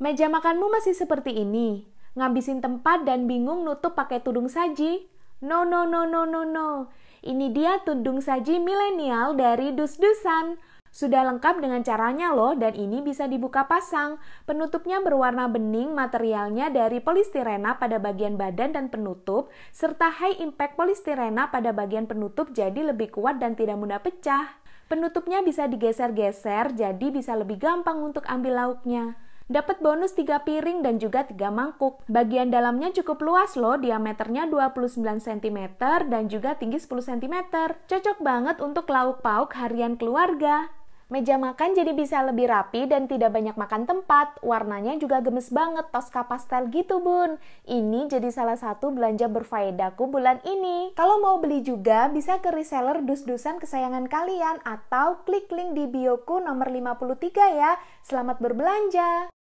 Meja makanmu masih seperti ini. Ngabisin tempat dan bingung nutup pakai tudung saji. No, no, no, no, no, no. Ini dia tudung saji milenial dari dus-dusan. Sudah lengkap dengan caranya loh dan ini bisa dibuka pasang. Penutupnya berwarna bening, materialnya dari polistirena pada bagian badan dan penutup, serta high impact polistirena pada bagian penutup jadi lebih kuat dan tidak mudah pecah. Penutupnya bisa digeser-geser jadi bisa lebih gampang untuk ambil lauknya dapat bonus 3 piring dan juga 3 mangkuk. Bagian dalamnya cukup luas loh, diameternya 29 cm dan juga tinggi 10 cm. Cocok banget untuk lauk pauk harian keluarga. Meja makan jadi bisa lebih rapi dan tidak banyak makan tempat. Warnanya juga gemes banget, toska pastel gitu bun. Ini jadi salah satu belanja berfaedahku bulan ini. Kalau mau beli juga bisa ke reseller dus-dusan kesayangan kalian atau klik link di bioku nomor 53 ya. Selamat berbelanja!